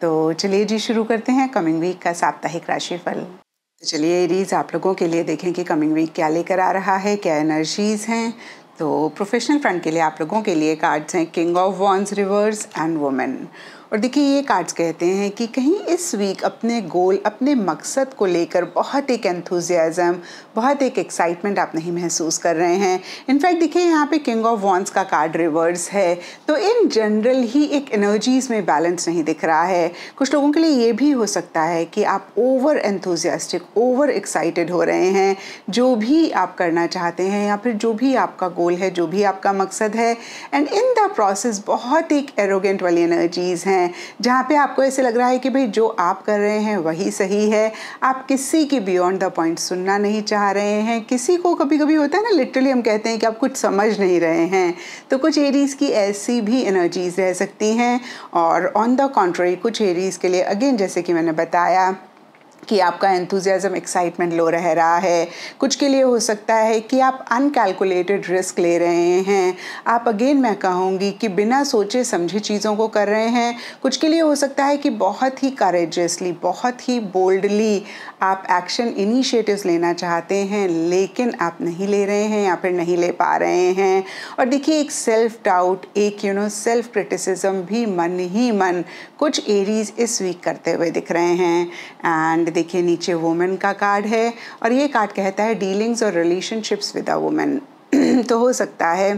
तो चलिए जी शुरू करते हैं कमिंग वीक का साप्ताहिक राशिफल तो चलिए रीज आप लोगों के लिए देखें कि कमिंग वीक क्या लेकर आ रहा है क्या एनर्जीज़ हैं तो प्रोफेशनल फ्रंट के लिए आप लोगों के लिए कार्ड्स हैं king of wands reverse and women और देखिए ये कार्ड्स कहते हैं कि कहीं इस वीक अपने गोल अपने मकसद को लेकर बहुत एक एंथुजियाज़म बहुत एक एक्साइटमेंट आप नहीं महसूस कर रहे हैं इनफैक्ट देखिए यहाँ पे किंग ऑफ वॉन्स का कार्ड रिवर्स है तो इन जनरल ही एक एनर्जीज में बैलेंस नहीं दिख रहा है कुछ लोगों के लिए ये भी हो सकता है कि आप ओवर एंथुजियास्टिक ओवर एक्साइटेड हो रहे हैं जो भी आप करना चाहते हैं या फिर जो भी आपका गोल है जो भी आपका मकसद है एंड इन द प्रोसेस बहुत एक एरोगेंट वाली एनर्जीज़ हैं जहाँ पे आपको ऐसे लग रहा है कि भाई जो आप कर रहे हैं वही सही है आप किसी के बियॉन्ड द पॉइंट सुनना नहीं चाहते चाह रहे हैं किसी को कभी कभी होता है ना लिटरली हम कहते हैं कि आप कुछ समझ नहीं रहे हैं तो कुछ एरीज़ की ऐसी भी एनर्जीज़ रह सकती हैं और ऑन द कॉन्ट्री कुछ एरीज़ के लिए अगेन जैसे कि मैंने बताया कि आपका एंथुजियाज़म एक्साइटमेंट लो रह रहा है कुछ के लिए हो सकता है कि आप अनकैलकुलेटेड रिस्क ले रहे हैं आप अगेन मैं कहूँगी कि बिना सोचे समझे चीज़ों को कर रहे हैं कुछ के लिए हो सकता है कि बहुत ही करेजसली बहुत ही बोल्डली आप एक्शन इनिशिएटिव्स लेना चाहते हैं लेकिन आप नहीं ले रहे हैं या फिर नहीं ले पा रहे हैं और देखिए एक सेल्फ डाउट एक यू नो सेल्फ क्रिटिसिज्म भी मन ही मन कुछ एरीज इस वीक करते हुए दिख रहे हैं एंड देखिए नीचे वुमेन का कार्ड है और ये कार्ड कहता है डीलिंग्स और रिलेशनशिप्स विद अ वुमेन तो हो सकता है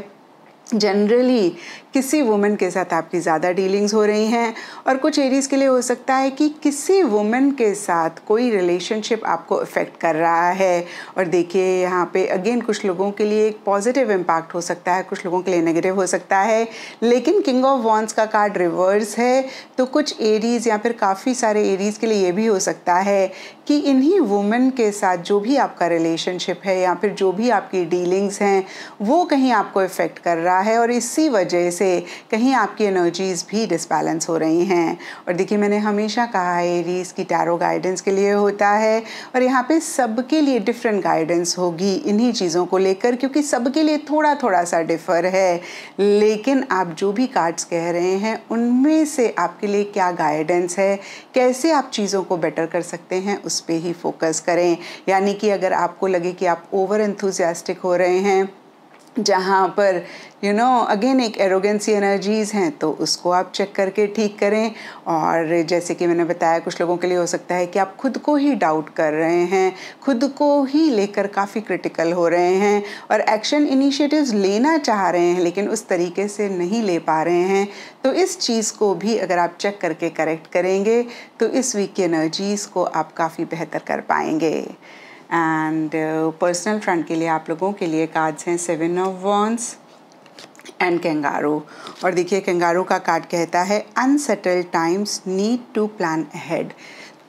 जनरली किसी वुमेन के साथ आपकी ज़्यादा डीलिंग्स हो रही हैं और कुछ एरीज़ के लिए हो सकता है कि किसी वुमेन के साथ कोई रिलेशनशिप आपको इफ़ेक्ट कर रहा है और देखिए यहाँ पे अगेन कुछ लोगों के लिए एक पॉजिटिव इम्पैक्ट हो सकता है कुछ लोगों के लिए नेगेटिव हो सकता है लेकिन किंग ऑफ वॉन्स का कार्ड रिवर्स है तो कुछ एरीज़ या फिर काफ़ी सारे एरीज़ के लिए ये भी हो सकता है कि इन्हीं वुमेन के साथ जो भी आपका रिलेशनशिप है या फिर जो भी आपकी डीलिंग्स हैं वो कहीं आपको इफ़ेक्ट कर रहा है और इसी वजह से कहीं आपकी एनर्जीज़ भी डिसबैलेंस हो रही हैं और देखिए मैंने हमेशा कहा है एरीज की टैरो गाइडेंस के लिए होता है और यहाँ पे सबके लिए डिफरेंट गाइडेंस होगी इन्हीं चीज़ों को लेकर क्योंकि सबके लिए थोड़ा थोड़ा सा डिफ़र है लेकिन आप जो भी कार्ड्स कह रहे हैं उनमें से आपके लिए क्या गाइडेंस है कैसे आप चीज़ों को बेटर कर सकते हैं उस पर ही फोकस करें यानी कि अगर आपको लगे कि आप ओवर एंथुजियास्टिक हो रहे हैं जहाँ पर यू नो अगेन एक एरोगेंसी एनर्जीज़ हैं तो उसको आप चेक करके ठीक करें और जैसे कि मैंने बताया कुछ लोगों के लिए हो सकता है कि आप खुद को ही डाउट कर रहे हैं खुद को ही लेकर काफ़ी क्रिटिकल हो रहे हैं और एक्शन इनिशिएटिव्स लेना चाह रहे हैं लेकिन उस तरीके से नहीं ले पा रहे हैं तो इस चीज़ को भी अगर आप चेक करके करेक्ट करेंगे तो इस वीक की एनर्जीज़ को आप काफ़ी बेहतर कर पाएंगे एंड पर्सनल फ्रंट के लिए आप लोगों के लिए कार्ड्स हैं seven of wands and kangaroo और देखिए कैंगारो का कार्ड कहता है unsettled times need to plan ahead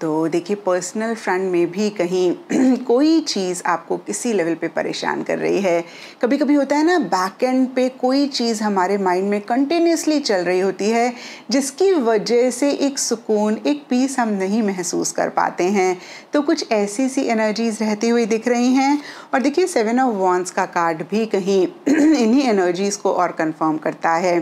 तो देखिए पर्सनल फ्रंट में भी कहीं कोई चीज़ आपको किसी लेवल पे परेशान कर रही है कभी कभी होता है ना बैक एंड पे कोई चीज़ हमारे माइंड में कंटिन्यूसली चल रही होती है जिसकी वजह से एक सुकून एक पीस हम नहीं महसूस कर पाते हैं तो कुछ ऐसी सी एनर्जीज रहती हुई दिख रही हैं और देखिए सेवन ऑफ वॉन्स का कार्ड भी कहीं इन्हीं एनर्जीज़ को और कन्फर्म करता है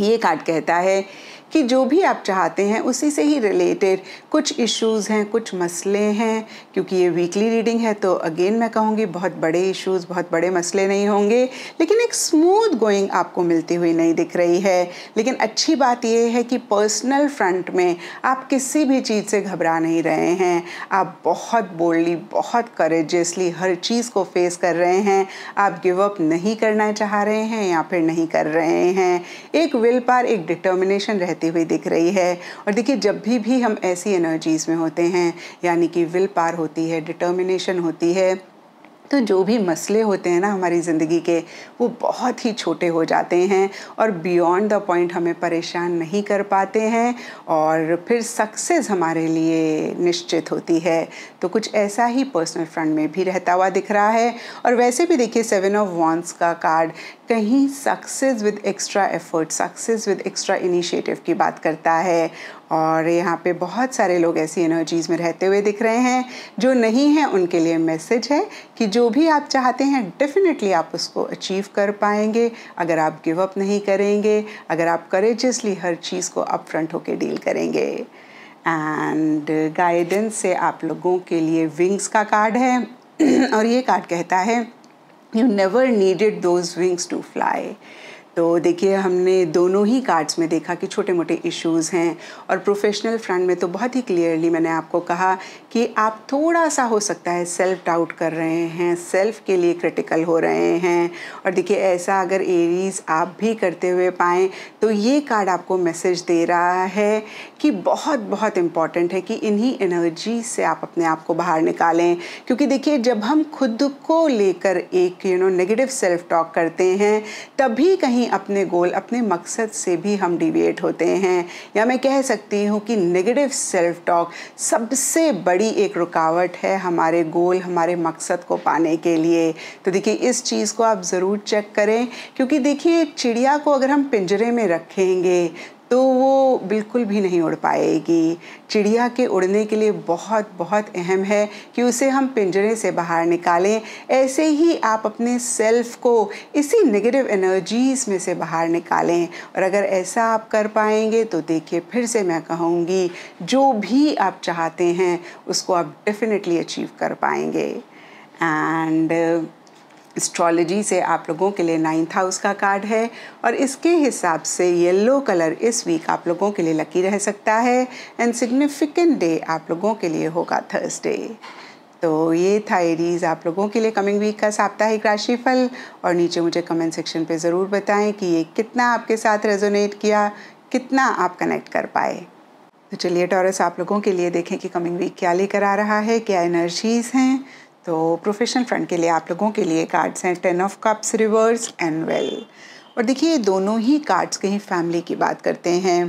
ये कार्ड कहता है कि जो भी आप चाहते हैं उसी से ही रिलेटेड कुछ इश्यूज़ हैं कुछ मसले हैं क्योंकि ये वीकली रीडिंग है तो अगेन मैं कहूँगी बहुत बड़े इश्यूज़ बहुत बड़े मसले नहीं होंगे लेकिन एक स्मूथ गोइंग आपको मिलती हुई नहीं दिख रही है लेकिन अच्छी बात यह है कि पर्सनल फ्रंट में आप किसी भी चीज़ से घबरा नहीं रहे हैं आप बहुत बोल्डली बहुत करेजियसली हर चीज़ को फेस कर रहे हैं आप गिव अप नहीं करना चाह रहे हैं या फिर नहीं कर रहे हैं एक विल पार एक डिटर्मिनेशन रहती रहती हुई दिख रही है और देखिए जब भी भी हम ऐसी एनर्जीज़ में होते हैं यानी कि विल पार होती है डिटर्मिनेशन होती है तो जो भी मसले होते हैं ना हमारी ज़िंदगी के वो बहुत ही छोटे हो जाते हैं और बियॉन्ड द पॉइंट हमें परेशान नहीं कर पाते हैं और फिर सक्सेस हमारे लिए निश्चित होती है तो कुछ ऐसा ही पर्सनल फ्रंट में भी रहता हुआ दिख रहा है और वैसे भी देखिए सेवन ऑफ वॉन्स का कार्ड कहीं success with extra effort success with extra initiative की बात करता है और यहाँ पे बहुत सारे लोग ऐसी एनर्जीज़ में रहते हुए दिख रहे हैं जो नहीं हैं उनके लिए मैसेज है कि जो भी आप चाहते हैं डेफिनेटली आप उसको अचीव कर पाएंगे अगर आप गिव अप नहीं करेंगे अगर आप करेजियसली हर चीज़ को अप फ्रंट होकर डील करेंगे एंड गाइडेंस से आप लोगों के लिए विंग्स का कार्ड है और ये कार्ड कहता है you never needed those wings to fly तो देखिए हमने दोनों ही कार्ड्स में देखा कि छोटे मोटे इश्यूज़ हैं और प्रोफेशनल फ्रंट में तो बहुत ही क्लियरली मैंने आपको कहा कि आप थोड़ा सा हो सकता है सेल्फ डाउट कर रहे हैं सेल्फ के लिए क्रिटिकल हो रहे हैं और देखिए ऐसा अगर एरीज आप भी करते हुए पाएँ तो ये कार्ड आपको मैसेज दे रहा है कि बहुत बहुत इम्पॉर्टेंट है कि इन्हीं एनर्जी से आप अपने आप को बाहर निकालें क्योंकि देखिए जब हम खुद को लेकर एक you know negative self talk करते हैं तभी कहीं अपने गोल अपने मकसद से भी हम डिविएट होते हैं या मैं कह सकती हूँ कि नेगेटिव सेल्फ टॉक सबसे बड़ी एक रुकावट है हमारे गोल हमारे मकसद को पाने के लिए तो देखिए इस चीज़ को आप ज़रूर चेक करें क्योंकि देखिए चिड़िया को अगर हम पिंजरे में रखेंगे तो वो बिल्कुल भी नहीं उड़ पाएगी चिड़िया के उड़ने के लिए बहुत बहुत अहम है कि उसे हम पिंजरे से बाहर निकालें ऐसे ही आप अपने सेल्फ को इसी नेगेटिव एनर्जीज़ में से बाहर निकालें और अगर ऐसा आप कर पाएंगे तो देखिए फिर से मैं कहूँगी जो भी आप चाहते हैं उसको आप डेफिनेटली अचीव कर पाएंगे एंड एस्ट्रोलॉजी से आप लोगों के लिए नाइन्थ हाउस का कार्ड है और इसके हिसाब से येलो कलर इस वीक आप लोगों के लिए लकी रह सकता है एंड सिग्निफिकेंट डे आप लोगों के लिए होगा थर्सडे तो ये था एरीज आप लोगों के लिए कमिंग वीक का साप्ताहिक राशिफल और नीचे मुझे कमेंट सेक्शन पे ज़रूर बताएं कि ये कितना आपके साथ रेजोनेट किया कितना आप कनेक्ट कर पाए तो चलिए टॉरस आप लोगों के लिए देखें कि कमिंग वीक क्या लेकर आ रहा है क्या एनर्जीज़ हैं तो प्रोफेशनल फ्रंट के लिए आप लोगों के लिए कार्ड्स हैं ten of cups reverse and well और देखिए ये दोनों ही कार्ड्स कहीं फैमिली की बात करते हैं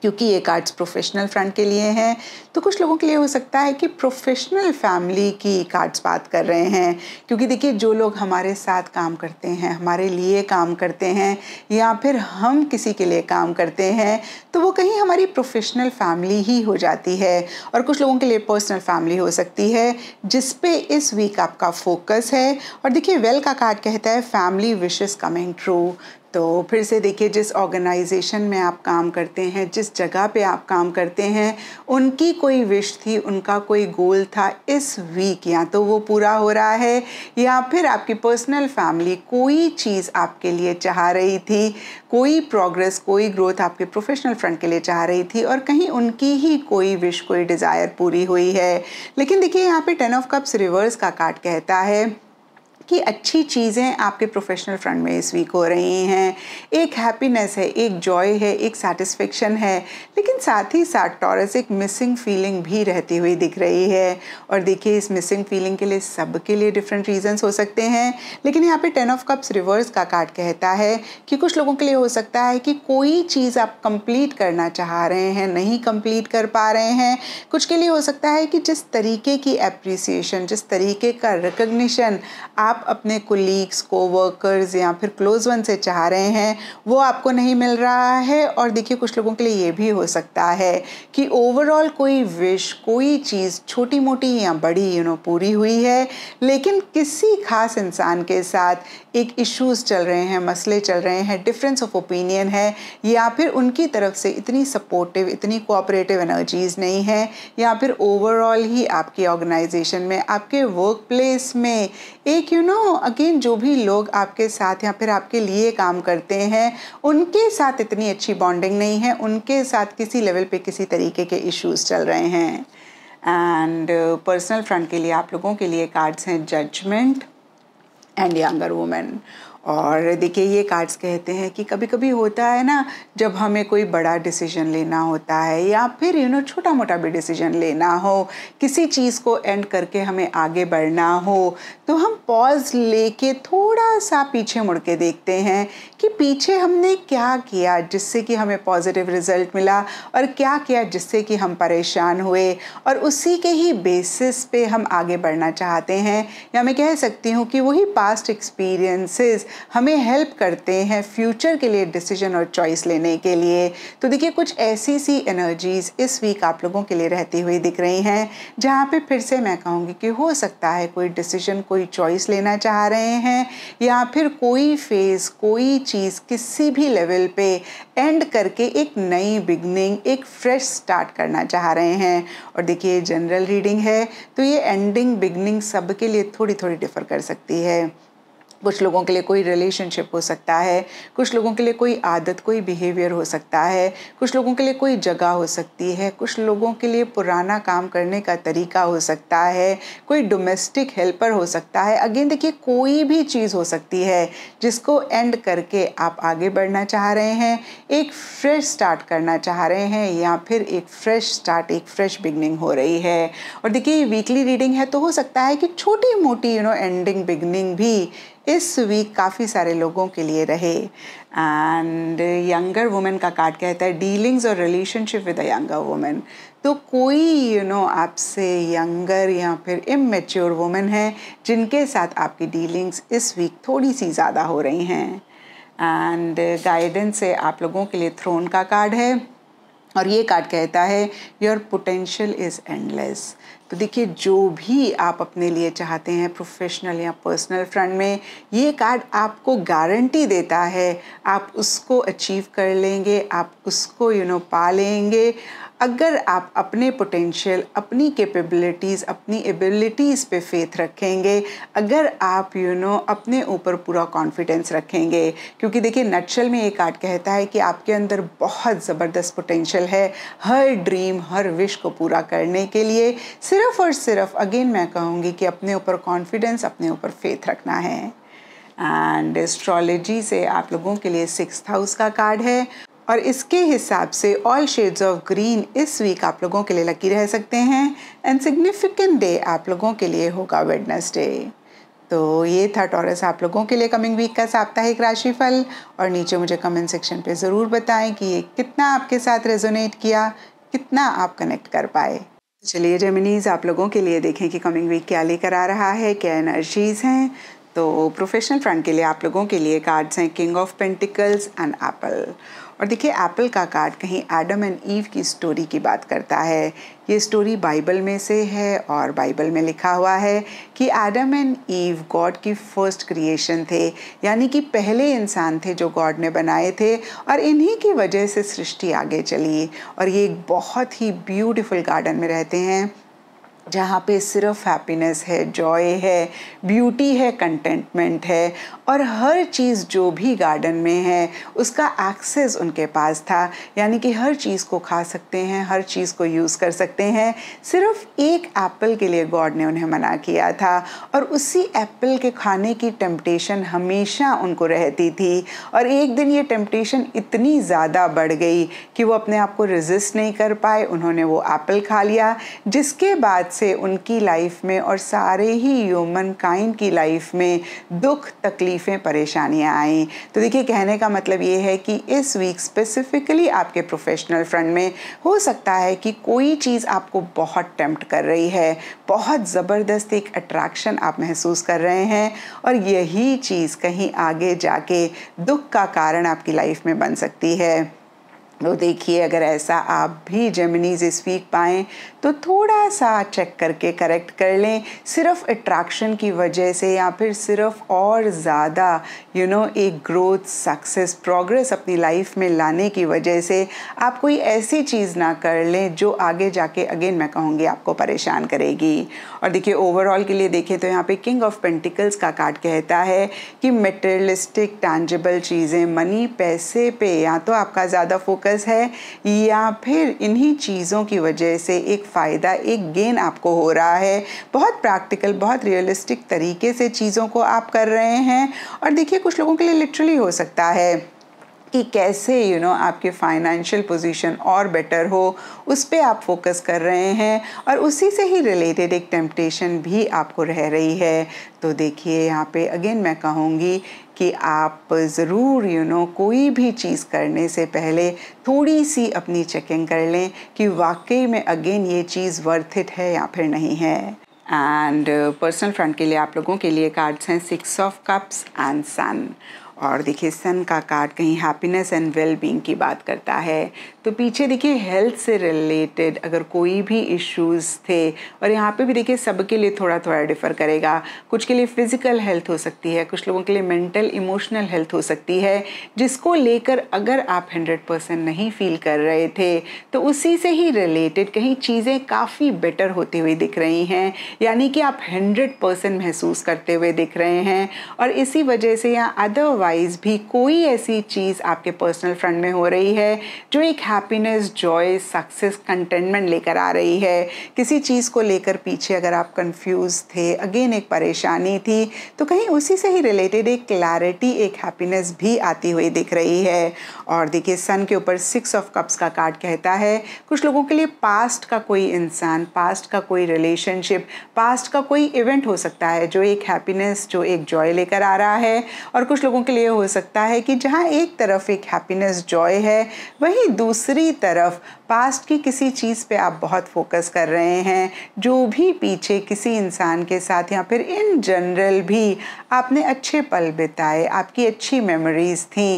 क्योंकि ये कार्ड्स प्रोफेशनल फ्रंट के लिए हैं तो कुछ लोगों के लिए हो सकता है कि प्रोफेशनल फैमिली की कार्ड्स बात कर रहे हैं क्योंकि देखिए जो लोग हमारे साथ काम करते हैं हमारे लिए काम करते हैं या फिर हम किसी के लिए काम करते हैं तो वो कहीं हमारी प्रोफेशनल फैमिली ही हो जाती है और कुछ लोगों के लिए पर्सनल फैमिली हो सकती है जिस पे इस वीक आपका फोकस है और देखिए वेल का कार्ड कहता है फैमिली विशेज़ कमिंग ट्रू तो फिर से देखिए जिस ऑर्गेनाइजेशन में आप काम करते हैं जिस जगह पे आप काम करते हैं उनकी कोई विश थी उनका कोई गोल था इस वीक या तो वो पूरा हो रहा है या फिर आपकी पर्सनल फैमिली कोई चीज़ आपके लिए चाह रही थी कोई प्रोग्रेस कोई ग्रोथ आपके प्रोफेशनल फ्रंट के लिए चाह रही थी और कहीं उनकी ही कोई विश कोई डिज़ायर पूरी हुई है लेकिन देखिए यहाँ पे टेन ऑफ कप्स रिवर्स का कार्ड कहता है कि अच्छी चीज़ें आपके प्रोफेशनल फ्रंट में इस वीक हो रही हैं एक हैप्पीनेस है एक जॉय है एक सेटिस्फेक्शन है लेकिन साथ ही साथ टॉरस एक मिसिंग फीलिंग भी रहती हुई दिख रही है और देखिए इस मिसिंग फीलिंग के लिए सबके लिए डिफरेंट रीजंस हो सकते हैं लेकिन यहाँ पे टेन ऑफ कप्स रिवर्स का कार्ड कहता है कि कुछ लोगों के लिए हो सकता है कि कोई चीज़ आप कंप्लीट करना चाह रहे हैं नहीं कंप्लीट कर पा रहे हैं कुछ के लिए हो सकता है कि जिस तरीके की अप्रिसिएशन जिस तरीके का रिकग्निशन आप आप अपने कोलीग्स को वर्कर्स या फिर क्लोज वन से चाह रहे हैं वो आपको नहीं मिल रहा है और देखिए कुछ लोगों के लिए ये भी हो सकता है कि ओवरऑल कोई विश कोई चीज़ छोटी मोटी या बड़ी यू नो पूरी हुई है लेकिन किसी खास इंसान के साथ एक इश्यूज चल रहे हैं मसले चल रहे हैं डिफरेंस ऑफ ओपिनियन है या फिर उनकी तरफ से इतनी सपोर्टिव इतनी कोऑपरेटिव एनर्जीज़ नहीं है या फिर ओवरऑल ही आपकी ऑर्गेनाइजेशन में आपके वर्क प्लेस में एक यू नो अगेन जो भी लोग आपके साथ या फिर आपके लिए काम करते हैं उनके साथ इतनी अच्छी बॉन्डिंग नहीं है उनके साथ किसी लेवल पे किसी तरीके के इश्यूज चल रहे हैं एंड पर्सनल फ्रंट के लिए आप लोगों के लिए कार्ड्स हैं जजमेंट एंड यंगर वूमेन और देखिए ये कार्ड्स कहते हैं कि कभी कभी होता है ना जब हमें कोई बड़ा डिसीजन लेना होता है या फिर यू नो छोटा मोटा भी डिसीजन लेना हो किसी चीज़ को एंड करके हमें आगे बढ़ना हो तो हम पॉज लेके थोड़ा सा पीछे मुड़ के देखते हैं कि पीछे हमने क्या किया जिससे कि हमें पॉजिटिव रिजल्ट मिला और क्या किया जिससे कि हम परेशान हुए और उसी के ही बेसिस पे हम आगे बढ़ना चाहते हैं या मैं कह सकती हूँ कि वही पास्ट एक्सपीरियंसेस हमें हेल्प करते हैं फ्यूचर के लिए डिसीजन और चॉइस लेने के लिए तो देखिए कुछ ऐसी सी एनर्जीज़ इस वीक आप लोगों के लिए रहती हुई दिख रही हैं जहाँ पे फिर से मैं कहूँगी कि हो सकता है कोई डिसीजन कोई चॉइस लेना चाह रहे हैं या फिर कोई फेज़ कोई चीज़ किसी भी लेवल पे एंड करके एक नई बिगनिंग एक फ्रेश स्टार्ट करना चाह रहे हैं और देखिए जनरल रीडिंग है तो ये एंडिंग बिगनिंग सब के लिए थोड़ी थोड़ी डिफ़र कर सकती है कुछ लोगों के लिए कोई रिलेशनशिप हो सकता है कुछ लोगों के लिए कोई आदत कोई बिहेवियर हो सकता है कुछ लोगों के लिए कोई जगह हो सकती है कुछ लोगों के लिए पुराना काम करने का तरीका हो सकता है कोई डोमेस्टिक हेल्पर हो सकता है अगेन देखिए कोई भी चीज़ हो सकती है जिसको एंड करके आप आगे बढ़ना चाह रहे हैं एक फ्रेश स्टार्ट करना चाह रहे हैं या फिर एक फ्रेश स्टार्ट एक फ्रेश बिगनिंग हो रही है और देखिए ये वीकली रीडिंग है तो हो सकता है कि छोटी मोटी यू नो एंडिंग बिगनिंग भी इस वीक काफ़ी सारे लोगों के लिए रहे एंड यंगर वुमेन का कार्ड कहता है डीलिंग्स और relationship with a younger women तो कोई यू नो आपसे यंगर या फिर इमेच्योर वुमेन है जिनके साथ आपकी डीलिंग्स इस वीक थोड़ी सी ज़्यादा हो रही हैं एंड गाइडेंस से आप लोगों के लिए थ्रोन का कार्ड है और ये कार्ड कहता है योर पोटेंशियल इज़ एंडलेस तो देखिए जो भी आप अपने लिए चाहते हैं प्रोफेशनल या पर्सनल फ्रंट में ये कार्ड आपको गारंटी देता है आप उसको अचीव कर लेंगे आप उसको यू you नो know, पा लेंगे अगर आप अपने पोटेंशियल अपनी कैपेबिलिटीज़ अपनी एबिलिटीज़ पे फेथ रखेंगे अगर आप यू you नो know, अपने ऊपर पूरा कॉन्फिडेंस रखेंगे क्योंकि देखिए नक्शल में ये कार्ड कहता है कि आपके अंदर बहुत ज़बरदस्त पोटेंशियल है हर ड्रीम हर विश को पूरा करने के लिए सिर्फ और सिर्फ अगेन मैं कहूँगी कि अपने ऊपर कॉन्फिडेंस अपने ऊपर फेथ रखना है एंड एस्ट्रोलॉजी से आप लोगों के लिए सिक्स हाउस का कार्ड है और इसके हिसाब से ऑल शेड्स ऑफ ग्रीन इस वीक आप लोगों के लिए लकी रह सकते हैं एंड सिग्निफिकेंट डे आप लोगों के लिए होगा वेडनेसडे तो ये था टॉरस आप लोगों के लिए कमिंग वीक का साप्ताहिक राशिफल और नीचे मुझे कमेंट सेक्शन पे ज़रूर बताएं कि ये कितना आपके साथ रेजोनेट किया कितना आप कनेक्ट कर पाए चलिए जेमिनीज़ आप लोगों के लिए देखें कि कमिंग वीक क्या लेकर आ रहा है क्या एनर्जीज़ हैं तो प्रोफेशनल फ्रंट के लिए आप लोगों के लिए कार्ड्स हैं king of pentacles and apple और देखिए एप्पल का कार्ड कहीं एडम एंड ईव की स्टोरी की बात करता है ये स्टोरी बाइबल में से है और बाइबल में लिखा हुआ है कि एडम एंड ईव गॉड की फर्स्ट क्रिएशन थे यानी कि पहले इंसान थे जो गॉड ने बनाए थे और इन्हीं की वजह से सृष्टि आगे चली और ये एक बहुत ही ब्यूटीफुल गार्डन में रहते हैं जहाँ पे सिर्फ हैप्पीनेस है जॉय है ब्यूटी है कंटेंटमेंट है और हर चीज़ जो भी गार्डन में है उसका एक्सेस उनके पास था यानी कि हर चीज़ को खा सकते हैं हर चीज़ को यूज़ कर सकते हैं सिर्फ एक एप्पल के लिए गॉड ने उन्हें मना किया था और उसी एप्पल के खाने की टेम्पटेशन हमेशा उनको रहती थी और एक दिन ये टेम्पटेशन इतनी ज़्यादा बढ़ गई कि वो अपने आप को रिजिस्ट नहीं कर पाए उन्होंने वो एप्पल खा लिया जिसके बाद से उनकी लाइफ में और सारे ही ह्यूमन काइंड की लाइफ में दुख तकलीफ़ें परेशानियाँ आई तो देखिए कहने का मतलब ये है कि इस वीक स्पेसिफिकली आपके प्रोफेशनल फ्रंट में हो सकता है कि कोई चीज़ आपको बहुत टेम्प्ट कर रही है बहुत ज़बरदस्त एक अट्रैक्शन आप महसूस कर रहे हैं और यही चीज़ कहीं आगे जाके दुख का कारण आपकी लाइफ में बन सकती है तो देखिए अगर ऐसा आप भी इस स्पीक पाएँ तो थोड़ा सा चेक करके करेक्ट कर लें सिर्फ अट्रैक्शन की वजह से या फिर सिर्फ और ज़्यादा यू नो एक ग्रोथ सक्सेस प्रोग्रेस अपनी लाइफ में लाने की वजह से आप कोई ऐसी चीज़ ना कर लें जो आगे जाके अगेन मैं कहूँगी आपको परेशान करेगी और देखिए ओवरऑल के लिए देखें तो यहाँ पे किंग ऑफ पेंटिकल्स का कार्ड कहता है कि मेटेरियलिस्टिक टैंजेबल चीज़ें मनी पैसे पे या तो आपका ज़्यादा फोकस फोकस है या फिर इन्हीं चीज़ों की वजह से एक फ़ायदा एक गेन आपको हो रहा है बहुत प्रैक्टिकल बहुत रियलिस्टिक तरीके से चीज़ों को आप कर रहे हैं और देखिए कुछ लोगों के लिए लिटरली हो सकता है कि कैसे यू you नो know, आपके फाइनेंशियल पोजीशन और बेटर हो उस पर आप फोकस कर रहे हैं और उसी से ही रिलेटेड एक टेम्पटेशन भी आपको रह रही है तो देखिए यहाँ पे अगेन मैं कहूँगी कि आप ज़रूर यू नो कोई भी चीज़ करने से पहले थोड़ी सी अपनी चेकिंग कर लें कि वाकई में अगेन ये चीज़ वर्थ इट है या फिर नहीं है एंड पर्सनल फ्रेंड के लिए आप लोगों के लिए कार्ड्स हैं six of cups and sun और देखिए सन का कार्ड कहीं हैप्पीनेस एंड वेल बींग की बात करता है तो पीछे देखिए हेल्थ से रिलेटेड अगर कोई भी इश्यूज़ थे और यहाँ पे भी देखिए सबके लिए थोड़ा थोड़ा डिफ़र करेगा कुछ के लिए फ़िज़िकल हेल्थ हो सकती है कुछ लोगों के लिए मेंटल इमोशनल हेल्थ हो सकती है जिसको लेकर अगर आप हंड्रेड परसेंट नहीं फील कर रहे थे तो उसी से ही रिलेटेड कहीं चीज़ें काफ़ी बेटर होती हुई दिख रही हैं यानी कि आप हंड्रेड परसेंट महसूस करते हुए दिख रहे हैं और इसी वजह से यहाँ अदरवाइज वाइज भी कोई ऐसी चीज़ आपके पर्सनल फ्रंट में हो रही है जो एक हैप्पीनेस जॉय सक्सेस कंटेंटमेंट लेकर आ रही है किसी चीज़ को लेकर पीछे अगर आप कंफ्यूज थे अगेन एक परेशानी थी तो कहीं उसी से ही रिलेटेड एक क्लैरिटी एक हैप्पीनेस भी आती हुई दिख रही है और देखिए सन के ऊपर सिक्स ऑफ कप्स का कार्ड कहता है कुछ लोगों के लिए पास्ट का कोई इंसान पास्ट का कोई रिलेशनशिप पास्ट का कोई इवेंट हो सकता है जो एक हैप्पीनेस जो एक जॉय लेकर आ रहा है और कुछ लोगों के लिए हो सकता है कि जहाँ एक तरफ एक हैप्पीनेस जॉय है वहीं दूसरी तरफ पास्ट की किसी चीज़ पे आप बहुत फोकस कर रहे हैं जो भी पीछे किसी इंसान के साथ या फिर इन जनरल भी आपने अच्छे पल बिताए आपकी अच्छी मेमोरीज़ थी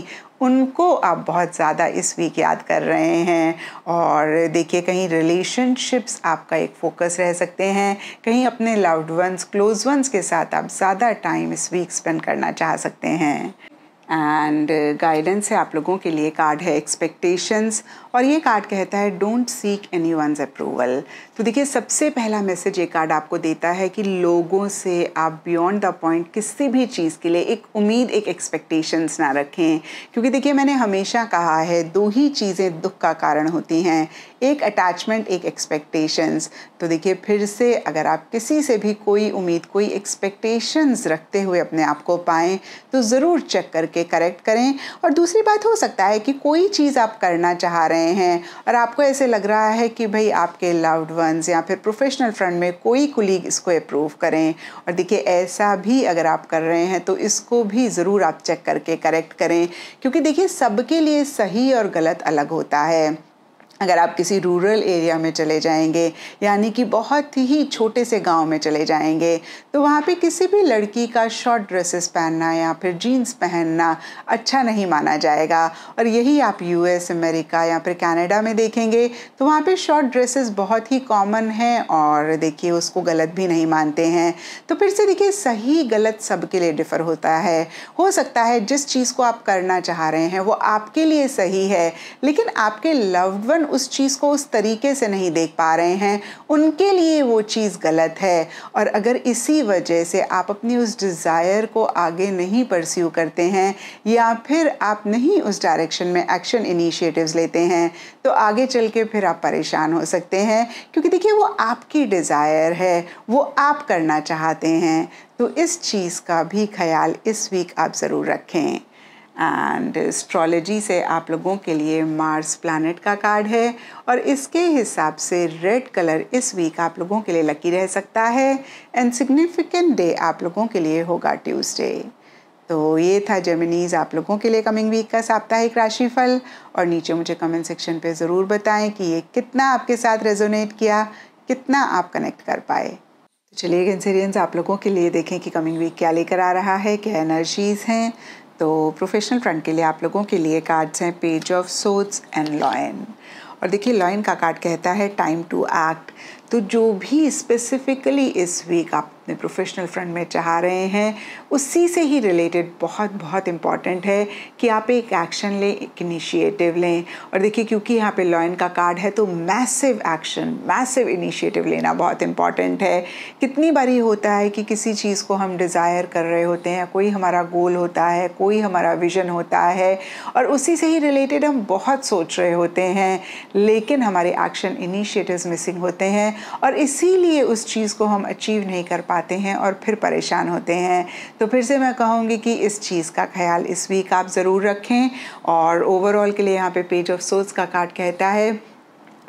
उनको आप बहुत ज़्यादा इस वीक याद कर रहे हैं और देखिए कहीं रिलेशनशिप्स आपका एक फोकस रह सकते हैं कहीं अपने लव्ड वंस क्लोज वंस के साथ आप ज़्यादा टाइम इस वीक स्पेंड करना चाह सकते हैं एंड गाइडेंस है आप लोगों के लिए कार्ड है एक्सपेक्टेशंस और ये कार्ड कहता है don't seek anyone's approval तो देखिए सबसे पहला मैसेज ये कार्ड आपको देता है कि लोगों से आप बियॉन्ड द पॉइंट किसी भी चीज़ के लिए एक उम्मीद एक एक्सपेक्टेशंस ना रखें क्योंकि देखिए मैंने हमेशा कहा है दो ही चीज़ें दुख का कारण होती हैं एक अटैचमेंट एक एक्सपेक्टेशंस तो देखिए फिर से अगर आप किसी से भी कोई उम्मीद कोई एक्सपेक्टेशंस रखते हुए अपने आप को पाएँ तो ज़रूर चेक करके करेक्ट करें और दूसरी बात हो सकता है कि कोई चीज़ आप करना चाह रहे हैं रहे हैं और आपको ऐसे लग रहा है कि भाई आपके लव्ड वंस या फिर प्रोफेशनल फ्रंट में कोई कुलीग इसको अप्रूव करें और देखिए ऐसा भी अगर आप कर रहे हैं तो इसको भी ज़रूर आप चेक करके करेक्ट करें क्योंकि देखिए सबके लिए सही और गलत अलग होता है अगर आप किसी रूरल एरिया में चले जाएंगे यानी कि बहुत ही छोटे से गांव में चले जाएंगे तो वहाँ पे किसी भी लड़की का शॉर्ट ड्रेसेस पहनना या फिर जीन्स पहनना अच्छा नहीं माना जाएगा और यही आप यूएस अमेरिका या फिर कनाडा में देखेंगे तो वहाँ पे शॉर्ट ड्रेसेस बहुत ही कॉमन हैं और देखिए उसको गलत भी नहीं मानते हैं तो फिर से देखिए सही गलत सबके लिए डिफ़र होता है हो सकता है जिस चीज़ को आप करना चाह रहे हैं वो आपके लिए सही है लेकिन आपके लव्ड वन उस चीज़ को उस तरीके से नहीं देख पा रहे हैं उनके लिए वो चीज़ गलत है और अगर इसी वजह से आप अपनी उस डिज़ायर को आगे नहीं परस्यू करते हैं या फिर आप नहीं उस डायरेक्शन में एक्शन इनिशिएटिव्स लेते हैं तो आगे चल के फिर आप परेशान हो सकते हैं क्योंकि देखिए वो आपकी डिज़ायर है वो आप करना चाहते हैं तो इस चीज़ का भी ख्याल इस वीक आप ज़रूर रखें एंड एस्ट्रोलॉजी से आप लोगों के लिए मार्स प्लानट का कार्ड है और इसके हिसाब से रेड कलर इस वीक आप लोगों के लिए लकी रह सकता है एंड सिग्निफिकेंट डे आप लोगों के लिए होगा ट्यूसडे तो ये था जेमिनीज आप लोगों के लिए कमिंग वीक का साप्ताहिक राशिफल और नीचे मुझे कमेंट सेक्शन पे ज़रूर बताएं कि ये कितना आपके साथ रेजोनेट किया कितना आप कनेक्ट कर पाए तो चलिए कैंसेरियंस आप लोगों के लिए देखें कि कमिंग वीक क्या लेकर आ रहा है क्या एनर्जीज़ हैं तो प्रोफेशनल फ्रंट के लिए आप लोगों के लिए कार्ड्स हैं पेज ऑफ सोच्स एंड लॉयन और देखिए लॉयन का कार्ड कहता है टाइम टू एक्ट तो जो भी स्पेसिफिकली इस वीक आप अपने प्रोफेशनल फ्रंट में चाह रहे हैं उसी से ही रिलेटेड बहुत बहुत इम्पॉर्टेंट है कि आप एक एक्शन लें एक इनिशिएटिव लें और देखिए क्योंकि यहाँ पे लॉयन का कार्ड है तो मैसिव एक्शन मैसिव इनिशिएटिव लेना बहुत इम्पॉर्टेंट है कितनी बारी होता है कि किसी चीज़ को हम डिज़ायर कर रहे होते हैं कोई हमारा गोल होता है कोई हमारा विजन होता है और उसी से ही रिलेटेड हम बहुत सोच रहे होते हैं लेकिन हमारे एक्शन इनिशिएटिव्स मिसिंग होते हैं और इसीलिए उस चीज़ को हम अचीव नहीं कर पाते हैं और फिर परेशान होते हैं तो फिर से मैं कहूँगी कि इस चीज़ का ख्याल इस वीक आप ज़रूर रखें और ओवरऑल के लिए यहाँ पे पेज ऑफ सोच का कार्ड कहता है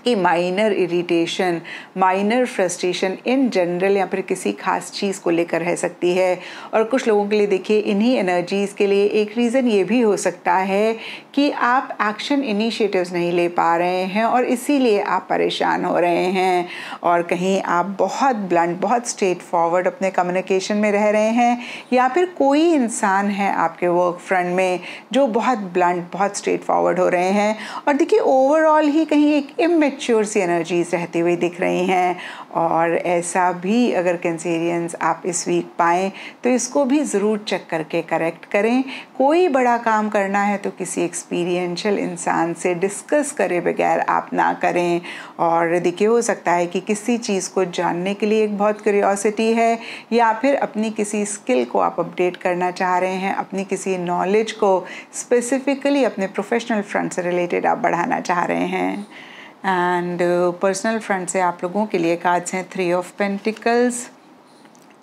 कि minor irritation minor frustration in general या फिर किसी खास चीज़ को लेकर रह सकती है और कुछ लोगों के लिए देखिए इन्हीं एनर्जीज़ के लिए एक रीज़न ये भी हो सकता है कि आप एक्शन इनिशिएटिव्स नहीं ले पा रहे हैं और इसीलिए आप परेशान हो रहे हैं और कहीं आप बहुत ब्लंट बहुत स्ट्रेट फॉरवर्ड अपने कम्युनिकेशन में रह रहे हैं या फिर कोई इंसान है आपके वर्क फ्रंट में जो बहुत ब्लंट बहुत स्ट्रेट फॉरवर्ड हो रहे हैं और देखिए ओवरऑल ही कहीं एक इमे इमेच्योर सी एनर्जीज़ रहते हुए दिख रही हैं और ऐसा भी अगर कैंसेरियंस आप इस वीक पाएँ तो इसको भी ज़रूर चेक करके करेक्ट करें कोई बड़ा काम करना है तो किसी एक्सपीरियंशल इंसान से डिस्कस करे बगैर आप ना करें और देखिए हो सकता है कि किसी चीज़ को जानने के लिए एक बहुत क्यूरियोसिटी है या फिर अपनी किसी स्किल को आप अपडेट करना चाह रहे हैं अपनी किसी नॉलेज को स्पेसिफिकली अपने प्रोफेशनल फ्रंट से रिलेटेड आप बढ़ाना चाह रहे हैं एंड पर्सनल फ्रंट से आप लोगों के लिए कार्ड्स हैं three of pentacles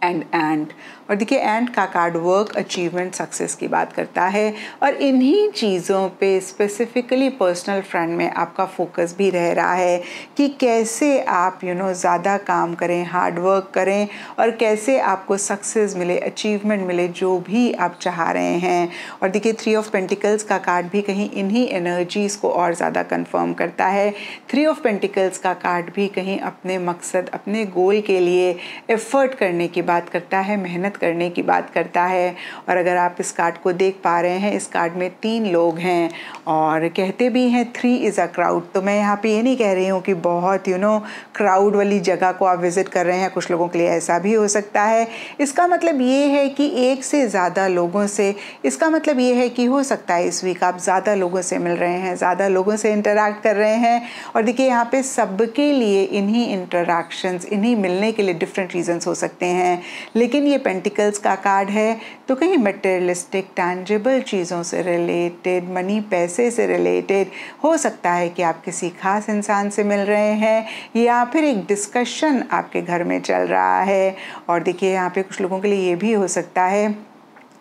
and ant और देखिए एंड का कार्ड वर्क अचीवमेंट सक्सेस की बात करता है और इन्हीं चीज़ों पे स्पेसिफिकली पर्सनल फ्रंट में आपका फोकस भी रह रहा है कि कैसे आप यू नो ज़्यादा काम करें हार्ड वर्क करें और कैसे आपको सक्सेस मिले अचीवमेंट मिले जो भी आप चाह रहे हैं और देखिए थ्री ऑफ पेंटिकल्स का कार्ड भी कहीं इन्हीं एनर्जीज़ को और ज़्यादा कन्फर्म करता है थ्री ऑफ पेंटिकल्स का कार्ड भी कहीं अपने मकसद अपने गोल के लिए एफ़र्ट करने की बात करता है मेहनत मेहनत करने की बात करता है और अगर आप इस कार्ड को देख पा रहे हैं इस कार्ड में तीन लोग हैं और कहते भी हैं थ्री इज़ अ क्राउड तो मैं यहाँ पे ये नहीं कह रही हूँ कि बहुत यू नो क्राउड वाली जगह को आप विज़िट कर रहे हैं कुछ लोगों के लिए ऐसा भी हो सकता है इसका मतलब ये है कि एक से ज़्यादा लोगों से इसका मतलब ये है कि हो सकता है इस वीक आप ज़्यादा लोगों से मिल रहे हैं ज़्यादा लोगों से इंटरेक्ट कर रहे हैं और देखिए यहाँ पे सबके लिए इन्हीं इंटरेक्शंस इन्हीं मिलने के लिए डिफरेंट रीजंस हो सकते हैं लेकिन ये पेंट आर्टिकल्स का कार्ड है तो कहीं मटेरियलिस्टिक टैंजेबल चीज़ों से रिलेटेड मनी पैसे से रिलेटेड हो सकता है कि आप किसी खास इंसान से मिल रहे हैं या फिर एक डिस्कशन आपके घर में चल रहा है और देखिए यहाँ पे कुछ लोगों के लिए ये भी हो सकता है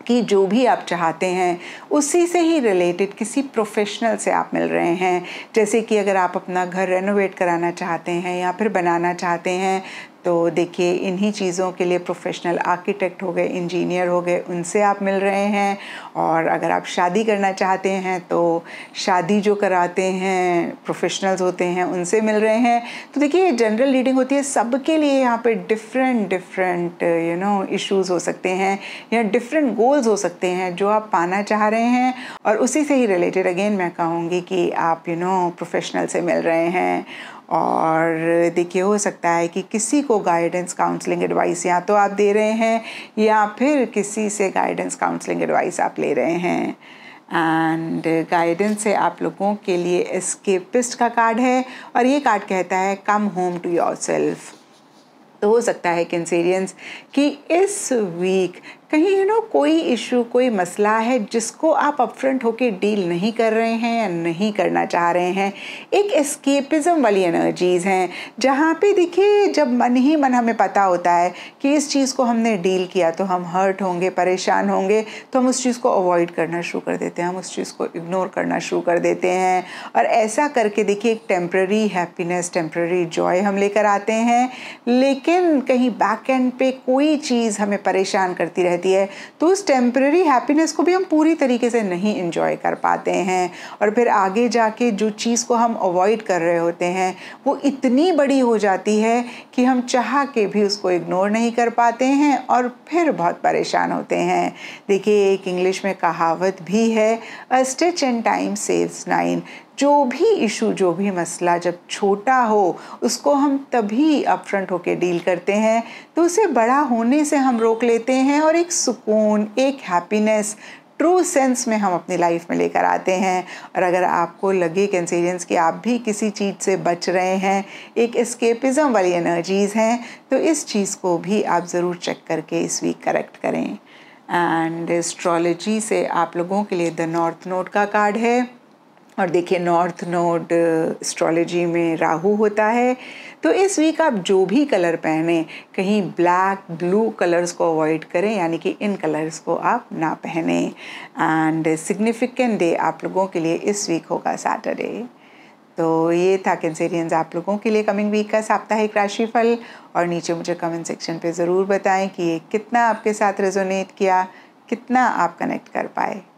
कि जो भी आप चाहते हैं उसी से ही रिलेटेड किसी प्रोफेशनल से आप मिल रहे हैं जैसे कि अगर आप अपना घर रेनोवेट कराना चाहते हैं या फिर बनाना चाहते हैं तो देखिए इन्हीं चीज़ों के लिए प्रोफेशनल आर्किटेक्ट हो गए इंजीनियर हो गए उनसे आप मिल रहे हैं और अगर आप शादी करना चाहते हैं तो शादी जो कराते हैं प्रोफेशनल्स होते हैं उनसे मिल रहे हैं तो देखिए ये जनरल रीडिंग होती है सबके लिए यहाँ पे different different you know issues हो सकते हैं या डिफरेंट गोल्स हो सकते हैं जो आप पाना चाह रहे हैं और उसी से ही रिलेटेड अगेन मैं कहूँगी कि आप यू नो प्रोफेशनल से मिल रहे हैं और देखिए हो सकता है कि किसी को गाइडेंस काउंसलिंग एडवाइस या तो आप दे रहे हैं या फिर किसी से गाइडेंस काउंसलिंग एडवाइस आप ले रहे हैं एंड गाइडेंस से आप लोगों के लिए एस्केपिस्ट का कार्ड है और ये कार्ड कहता है come home to yourself तो हो सकता है कैंसेरियंस कि इस वीक कहीं यू नो कोई इशू कोई मसला है जिसको आप अपफ्रंट होकर डील नहीं कर रहे हैं या नहीं करना चाह रहे हैं एक एस्केपिज्म वाली एनर्जीज़ हैं जहाँ पे देखिए जब मन ही मन हमें पता होता है कि इस चीज़ को हमने डील किया तो हम हर्ट होंगे परेशान होंगे तो हम उस चीज़ को अवॉइड करना शुरू कर देते हैं हम उस चीज़ को इग्नोर करना शुरू कर देते हैं और ऐसा करके देखिए एक टेम्प्ररी हैप्पीनेस टेम्प्ररी जॉय हम लेकर आते हैं लेकिन कहीं बैक एंड पे कोई चीज़ हमें परेशान करती रहती रहती है तो उस टेम्प्रेरी हैप्पीनेस को भी हम पूरी तरीके से नहीं इन्जॉय कर पाते हैं और फिर आगे जाके जो चीज़ को हम अवॉइड कर रहे होते हैं वो इतनी बड़ी हो जाती है कि हम चाह के भी उसको इग्नोर नहीं कर पाते हैं और फिर बहुत परेशान होते हैं देखिए एक इंग्लिश में कहावत भी है a stitch in time saves nine जो भी इशू जो भी मसला जब छोटा हो उसको हम तभी अपफ्रंट होकर डील करते हैं तो उसे बड़ा होने से हम रोक लेते हैं और एक सुकून एक हैप्पीनेस ट्रू सेंस में हम अपनी लाइफ में लेकर आते हैं और अगर आपको लगे कैंसेरियंस कि आप भी किसी चीज़ से बच रहे हैं एक एस्केपिज़म वाली एनर्जीज़ हैं तो इस चीज़ को भी आप ज़रूर चेक करके इस वीक करेक्ट करें एंड एस्ट्रोलॉजी से आप लोगों के लिए द नॉर्थ नोट का कार्ड है और देखिए नॉर्थ नोड एस्ट्रोलॉजी में राहु होता है तो इस वीक आप जो भी कलर पहने कहीं ब्लैक ब्लू कलर्स को अवॉइड करें यानी कि इन कलर्स को आप ना पहने एंड सिग्निफिकेंट डे आप लोगों के लिए इस वीक होगा सैटरडे तो ये था कैंसेरियंस आप लोगों के लिए कमिंग वीक का साप्ताहिक राशिफल और नीचे मुझे कमेंट सेक्शन पे ज़रूर बताएं कि ये कितना आपके साथ रेजोनेट किया कितना आप कनेक्ट कर पाए